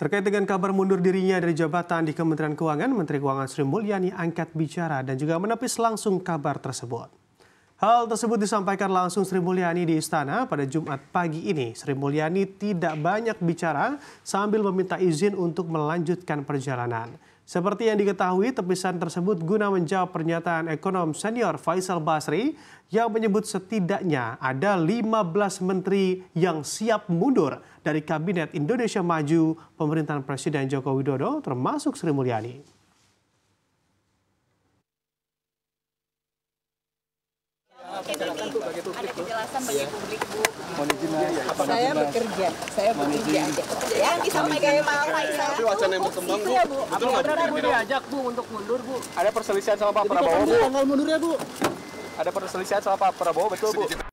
Terkait dengan kabar mundur dirinya dari jabatan di Kementerian Keuangan, Menteri Keuangan Sri Mulyani angkat bicara dan juga menepis langsung kabar tersebut. Hal tersebut disampaikan langsung Sri Mulyani di istana pada Jumat pagi ini. Sri Mulyani tidak banyak bicara sambil meminta izin untuk melanjutkan perjalanan. Seperti yang diketahui, tepisan tersebut guna menjawab pernyataan ekonom senior Faisal Basri yang menyebut setidaknya ada 15 menteri yang siap mundur dari Kabinet Indonesia Maju pemerintahan Presiden Joko Widodo termasuk Sri Mulyani. ada penjelasan bagi publik bu. Saya bekerja, saya bekerja sampai iya, kayak Pak Faisal. Iya, tapi wacana yang berkembang gitu Bu. Iya, Bu. Betul nggak? Benar Bu diajak Bu untuk mundur Bu. Ada perselisihan sama Pak Prabowo Bu. Tanggal mundur ya Bu. Ada perselisihan sama Pak Prabowo betul Bu.